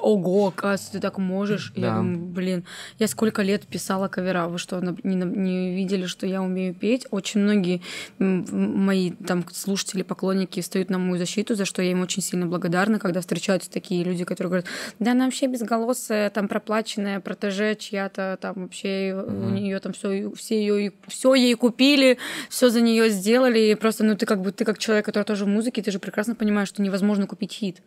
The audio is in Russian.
Ого, оказывается, ты так можешь. Да. Я думаю, блин, я сколько лет писала кавера. Вы что, не, не видели, что я умею петь? Очень многие мои там слушатели, поклонники встают на мою защиту, за что я им очень сильно благодарна, когда встречаются такие люди, которые говорят, да, она вообще безголосая, там проплаченная, протеже чья-то, там вообще mm-hmm. у нее там все, все ее, все ей купили, все за нее сделали. И просто, ну ты как бы, ты как человек, который тоже в музыке, ты же прекрасно понимаешь, что невозможно купить хит.